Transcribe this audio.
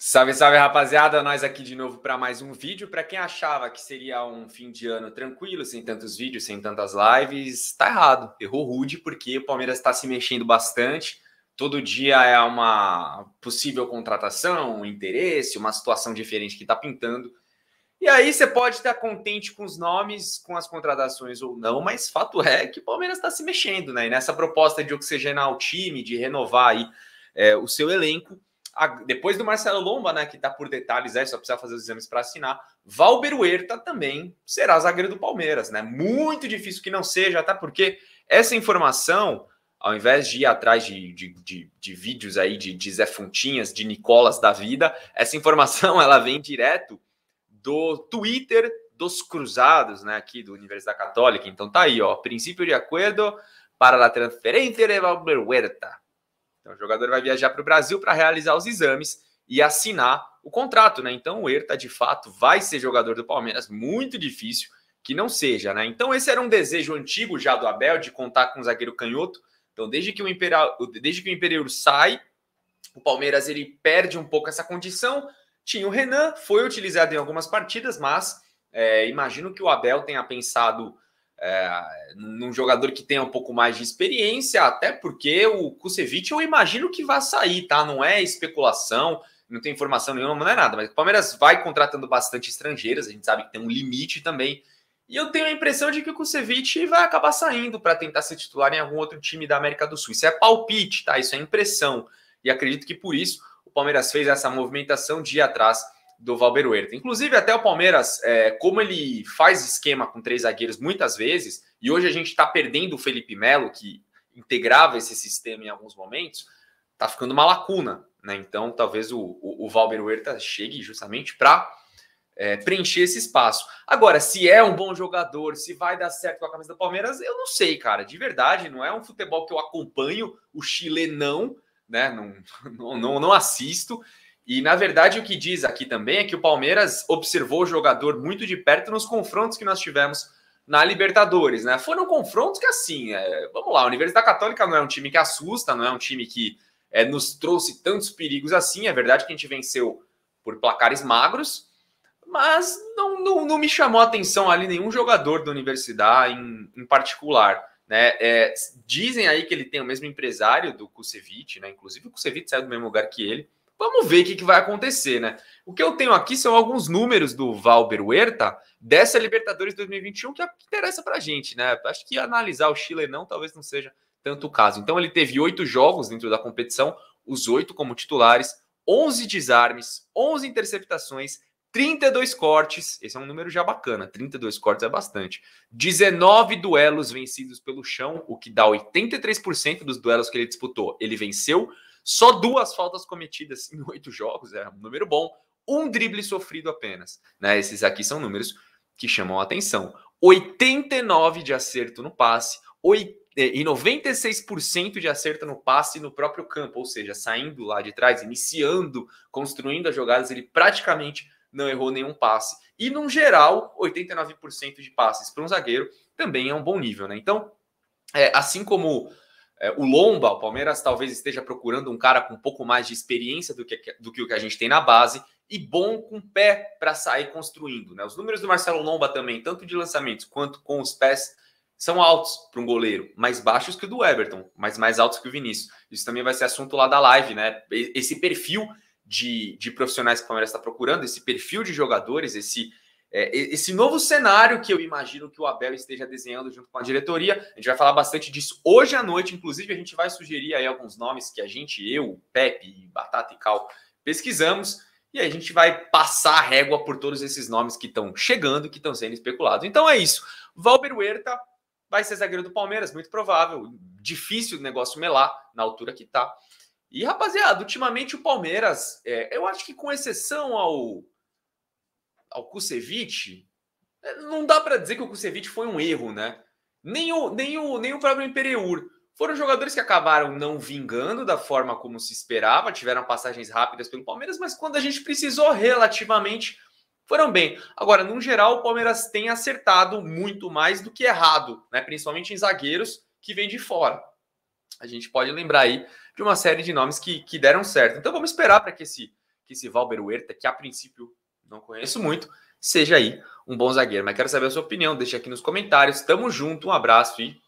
Salve, salve, rapaziada! Nós aqui de novo para mais um vídeo. Para quem achava que seria um fim de ano tranquilo, sem tantos vídeos, sem tantas lives, tá errado. Errou rude porque o Palmeiras está se mexendo bastante. Todo dia é uma possível contratação, um interesse, uma situação diferente que está pintando. E aí você pode estar contente com os nomes, com as contratações ou não, mas fato é que o Palmeiras está se mexendo, né? E nessa proposta de oxigenar o time, de renovar aí, é, o seu elenco, depois do Marcelo Lomba, né, que está por detalhes, aí é, só precisa fazer os exames para assinar. Valber Huerta também será zagueiro do Palmeiras, né? Muito difícil que não seja, até porque essa informação, ao invés de ir atrás de, de, de, de vídeos aí de, de Zé Fontinhas, de Nicolas da vida, essa informação ela vem direto do Twitter dos Cruzados, né, aqui do Universidade Católica. Então tá aí, ó, princípio de acordo para a transferência de Valber Huerta. Então, o jogador vai viajar para o Brasil para realizar os exames e assinar o contrato, né? Então, o Herta, de fato, vai ser jogador do Palmeiras, muito difícil que não seja, né? Então, esse era um desejo antigo já do Abel de contar com o um zagueiro canhoto. Então, desde que o Imperial, desde que o Imperial sai, o Palmeiras ele perde um pouco essa condição. Tinha o Renan, foi utilizado em algumas partidas, mas é, imagino que o Abel tenha pensado é, num jogador que tenha um pouco mais de experiência, até porque o Kusevic eu imagino que vai sair, tá? Não é especulação, não tem informação nenhuma, não é nada. Mas o Palmeiras vai contratando bastante estrangeiras, a gente sabe que tem um limite também. E eu tenho a impressão de que o Kusevic vai acabar saindo para tentar ser titular em algum outro time da América do Sul. Isso é palpite, tá? Isso é impressão. E acredito que por isso o Palmeiras fez essa movimentação dia atrás do Huerta. Inclusive, até o Palmeiras, é, como ele faz esquema com três zagueiros muitas vezes, e hoje a gente está perdendo o Felipe Melo, que integrava esse sistema em alguns momentos, está ficando uma lacuna. Né? Então, talvez o, o, o chegue justamente para é, preencher esse espaço. Agora, se é um bom jogador, se vai dar certo com a camisa do Palmeiras, eu não sei, cara. De verdade, não é um futebol que eu acompanho, o Chile não, né? Não, não, não assisto. E na verdade o que diz aqui também é que o Palmeiras observou o jogador muito de perto nos confrontos que nós tivemos na Libertadores, né? Foram confrontos que assim, é, vamos lá, a Universidade Católica não é um time que assusta, não é um time que é, nos trouxe tantos perigos assim. É verdade que a gente venceu por placares magros, mas não, não, não me chamou a atenção ali nenhum jogador da Universidade em, em particular. Né? É, dizem aí que ele tem o mesmo empresário do Kusevich, né? Inclusive o Kusevich saiu do mesmo lugar que ele. Vamos ver o que, que vai acontecer, né? O que eu tenho aqui são alguns números do Valber Huerta dessa Libertadores 2021 é que interessa para a gente, né? Acho que analisar o Chile não talvez não seja tanto o caso. Então ele teve oito jogos dentro da competição, os oito como titulares, 11 desarmes, 11 interceptações, 32 cortes, esse é um número já bacana, 32 cortes é bastante. 19 duelos vencidos pelo chão, o que dá 83% dos duelos que ele disputou, ele venceu. Só duas faltas cometidas em oito jogos, é um número bom. Um drible sofrido apenas. Né? Esses aqui são números que chamam a atenção. 89% de acerto no passe, é, e 96% de acerto no passe no próprio campo, ou seja, saindo lá de trás, iniciando, construindo as jogadas, ele praticamente não errou nenhum passe. E, no geral, 89% de passes para um zagueiro também é um bom nível, né? Então, é, assim como é, o Lomba, o Palmeiras talvez esteja procurando um cara com um pouco mais de experiência do que, do que o que a gente tem na base e bom com o pé para sair construindo. Né? Os números do Marcelo Lomba também, tanto de lançamentos quanto com os pés, são altos para um goleiro, mais baixos que o do Everton, mas mais altos que o Vinícius. Isso também vai ser assunto lá da live, né? Esse perfil de, de profissionais que o Palmeiras está procurando, esse perfil de jogadores, esse é, esse novo cenário que eu imagino que o Abel esteja desenhando junto com a diretoria. A gente vai falar bastante disso hoje à noite, inclusive a gente vai sugerir aí alguns nomes que a gente, eu, Pepe, Batata e Cal, pesquisamos. E a gente vai passar a régua por todos esses nomes que estão chegando, que estão sendo especulados. Então é isso. Valber Huerta vai ser zagueiro do Palmeiras, muito provável. Difícil o negócio melar na altura que tá. E rapaziada, ultimamente o Palmeiras, é, eu acho que com exceção ao ao Kusevic, é, não dá para dizer que o Kusevic foi um erro, né? Nem o, nem o, nem o próprio Imperiur. Foram jogadores que acabaram não vingando da forma como se esperava, tiveram passagens rápidas pelo Palmeiras, mas quando a gente precisou relativamente, foram bem. Agora, no geral, o Palmeiras tem acertado muito mais do que errado, né? principalmente em zagueiros que vêm de fora. A gente pode lembrar aí de uma série de nomes que, que deram certo. Então vamos esperar para que esse, que esse Valber Huerta, que a princípio não conheço muito, seja aí um bom zagueiro. Mas quero saber a sua opinião, deixa aqui nos comentários. Tamo junto, um abraço e